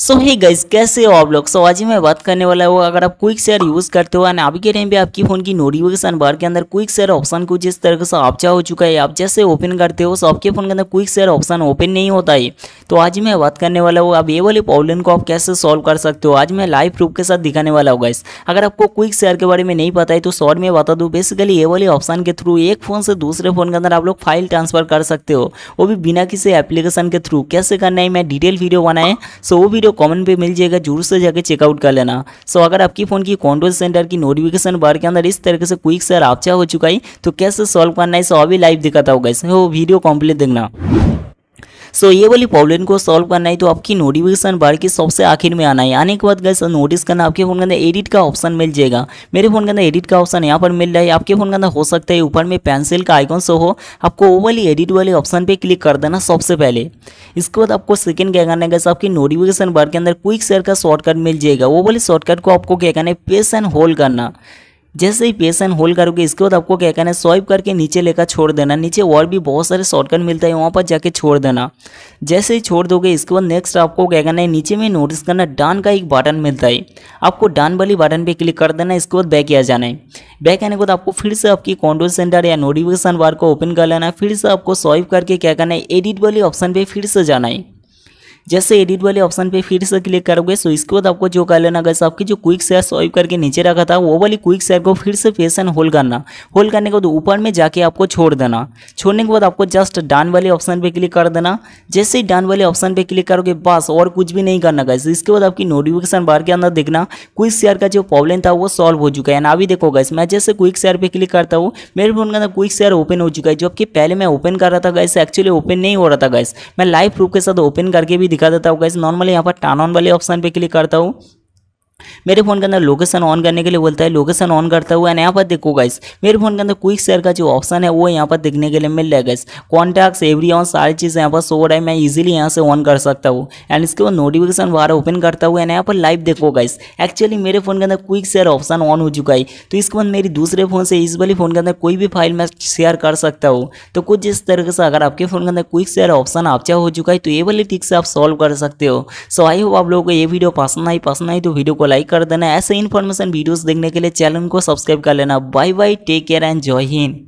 सो hey guys कैसे हो आप लोग सो so, आज ही मैं बात करने वाला हूँ अगर आप क्विक शेयर यूज़ करते हो ना अभी के टाइम पे आपकी फ़ोन की नोटिफिकेशन बार के अंदर क्विक शेयर ऑप्शन को जिस तरह से आपचा हो चुका है आप जैसे ओपन करते हो सो आपके फ़ोन के अंदर क्विक शेयर ऑप्शन ओपन नहीं होता है तो आज ही मैं बात करने वाला हूँ आप ये वाली प्रॉब्लम को आप कैसे सॉल्व कर सकते हो आज मैं लाइव प्रूफ के साथ दिखाने वाला हूँ गाइस अगर आपको क्विक शेयर के बारे में नहीं पता है तो शॉर्ट में बता दूँ बेसिकली ये वाले ऑप्शन के थ्रू एक फ़ोन से दूसरे फ़ोन के अंदर आप लोग फाइल ट्रांसफर कर सकते हो वो भी बिना किसी एप्लीकेशन के थ्रू कैसे करना है मैं डिटेल वीडियो बनाए सो वो वीडियो जो कॉमेंट पे मिल जाएगा जरूर से जाकर चेकआउट कर लेना सो अगर आपकी फ़ोन की कॉन्ट्रोल सेंटर की नोटिफिकेशन बार के अंदर इस तरीके से क्विक से राबचा हो चुका है तो कैसे सॉल्व करना है सो अभी लाइव दिखाता होगा इसमें वो वीडियो कॉम्प्लीट देखना सो ये वाली प्रॉब्लम को सॉल्व करना है तो आपकी नोटिफिकेशन बार की सबसे आखिर में आना है आने के बाद गैस नोटिस करना आपके फ़ोन के अंदर एडिट का ऑप्शन मिल जाएगा मेरे फ़ोन के अंदर एडिट का ऑप्शन यहाँ पर मिल रहा है आपके फ़ोन के अंदर हो सकता है ऊपर में पेंसिल का आइकॉन सो हो आपको वो वाली एडिट वाले ऑप्शन पर क्लिक कर देना सबसे पहले इसके बाद आपको सेकेंड क्या करना है गैस आपकी नोटिफिकेशन बार के अंदर क्विक शेयर का शॉर्टकट मिल जाएगा वो वाली शॉर्टकट को आपको क्या करना है पेस एंड होल्ड करना जैसे ही पेशन होल्ड करोगे इसके बाद आपको क्या करना है स्वाइप करके नीचे लेकर छोड़ देना नीचे और भी बहुत सारे शॉर्टकट मिलता है वहाँ पर जाके छोड़ देना जैसे ही छोड़ दोगे इसके बाद नेक्स्ट आपको क्या करना है नीचे में नोटिस करना डान का एक बटन मिलता है आपको डान वाली बटन पर क्लिक कर देना इसके बाद बैक आ जाना है बैक आने के बाद आपको फिर से आपकी कॉन्ट्रोल सेंटर या नोटिफिकेशन बार को ओपन कर लेना फिर से आपको स्वाइप करके क्या करना है एडिट वाली ऑप्शन पर फिर से जाना है जैसे एडिट वाले ऑप्शन पे फिर से क्लिक करोगे सो इसके बाद आपको जो कर लेना गैस आपकी जो क्विक शेयर स्वाइप करके नीचे रखा था वो वाली क्विक शेयर को फिर से फेसन होल्ड करना होल्ड करने के बाद ऊपर में जाके आपको छोड़ देना छोड़ने के बाद आपको जस्ट डान वाले ऑप्शन पर क्लिक कर देना जैसे ही डान वाले ऑप्शन पर क्लिक करोगे बस और कुछ भी नहीं करना गैस इसके बाद आपकी नोटिफिकेशन बार के अंदर देखना क्विक शेयर का जो प्रॉब्लम था वो सॉल्व हो चुका है ना अभी देखो गैस मैं जैसे क्विक शेयर पर क्लिक करता हूँ मेरे फोन के अंदर क्विक शेयर ओपन हो चुका है जबकि पहले मैं ओपन कर रहा था गैस एक्चुअली ओपन नहीं हो रहा था गैस मैं लाइव प्रूफ के साथ ओपन करके भी दिखा देता हूँ गैस नॉर्मली यहाँ पर टर्न ऑन वाले ऑप्शन पे क्लिक करता हूँ मेरे फोन के अंदर लोकेशन ऑन करने के लिए बोलता है लोकेशन ऑन करता हुआ एंड यहाँ पर देखो गाइस मेरे फोन के अंदर क्विक शेयर का जो ऑप्शन है वो यहाँ पर देखने के लिए मिल रहा है गाइस कॉन्टैक्ट्स एवरी ऑन सारी चीज़ यहाँ पर सो रहा है मैं इजीली यहाँ से ऑन कर सकता हूँ एंड इसके बाद नोटिफिकेशन बाहर ओपन करता हुआ एंड यहाँ पर लाइव देखो गाइस एक्चुअली मेरे फोन के अंदर क्विक शेयर ऑप्शन ऑन हो चुका है तो इसके बाद मेरी दूसरे फोन से इस वाली फोन के अंदर कोई भी फाइल मैं शेयर कर सकता हूँ तो कुछ इस तरीके से अगर आपके फोन के अंदर क्विक शेयर ऑप्शन आपचा हो चुका है तो ये वाली ठीक से आप सॉल्व कर सकते हो सो आई होप आप लोगों को ये वीडियो पसंद आई पसंद आई तो वीडियो को लाइक कर देना ऐसे इन्फॉर्मेशन वीडियोस देखने के लिए चैनल को सब्सक्राइब कर लेना bye bye take care and जय हिंद